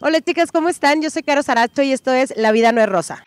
Hola chicas, ¿cómo están? Yo soy Caro Saracho y esto es La vida no es rosa.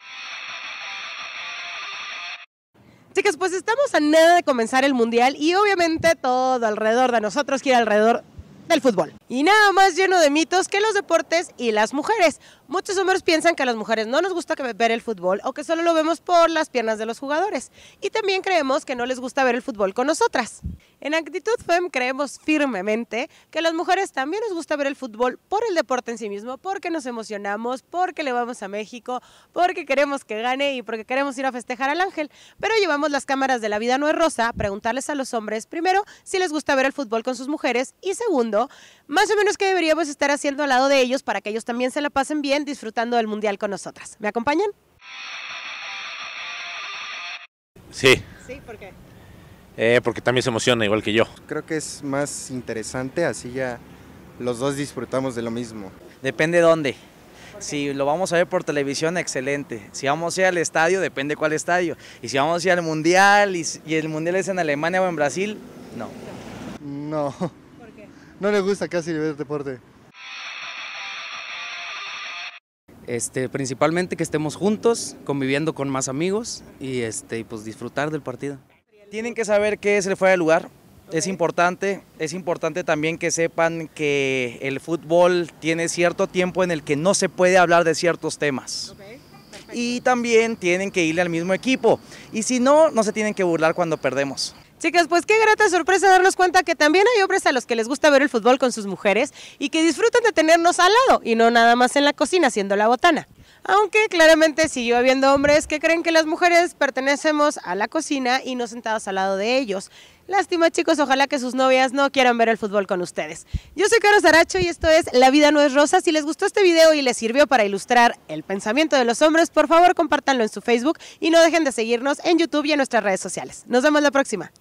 Chicas, pues estamos a nada de comenzar el mundial y obviamente todo alrededor de nosotros gira alrededor del fútbol. Y nada más lleno de mitos que los deportes y las mujeres. Muchos hombres piensan que a las mujeres no nos gusta ver el fútbol o que solo lo vemos por las piernas de los jugadores. Y también creemos que no les gusta ver el fútbol con nosotras. En Actitud FEM creemos firmemente que a las mujeres también nos gusta ver el fútbol por el deporte en sí mismo, porque nos emocionamos, porque le vamos a México, porque queremos que gane y porque queremos ir a festejar al ángel. Pero llevamos las cámaras de La Vida No es Rosa a preguntarles a los hombres, primero, si les gusta ver el fútbol con sus mujeres y segundo, más o menos qué deberíamos estar haciendo al lado de ellos para que ellos también se la pasen bien disfrutando del Mundial con nosotras. ¿Me acompañan? Sí. Sí, ¿por qué? Eh, porque también se emociona igual que yo. Creo que es más interesante, así ya los dos disfrutamos de lo mismo. Depende dónde. Si lo vamos a ver por televisión, excelente. Si vamos a ir al estadio, depende cuál estadio. Y si vamos a ir al mundial y, el mundial es en Alemania o en Brasil, no. No. ¿Por qué? No le gusta casi ver deporte. Este, principalmente que estemos juntos, conviviendo con más amigos y este, pues disfrutar del partido. Tienen que saber qué es el fuera de lugar. Es importante, es importante también que sepan que el fútbol tiene cierto tiempo en el que no se puede hablar de ciertos temas. y también tienen que irle al mismo equipo. Y si no, no se tienen que burlar cuando perdemos. Chicas, pues qué grata sorpresa darnos cuenta que también hay hombres a los que les gusta ver el fútbol con sus mujeres y que disfrutan de tenernos al lado y no nada más en la cocina haciendo la botana. Aunque claramente siguió habiendo hombres que creen que las mujeres pertenecemos a la cocina y no sentados al lado de ellos. Lástima chicos, ojalá que sus novias no quieran ver el fútbol con ustedes. Yo soy Carlos Aracho y esto es La vida no es rosa. Si les gustó este video y les sirvió para ilustrar el pensamiento de los hombres, por favor compartanlo en su Facebook y no dejen de seguirnos en YouTube y en nuestras redes sociales. Nos vemos la próxima.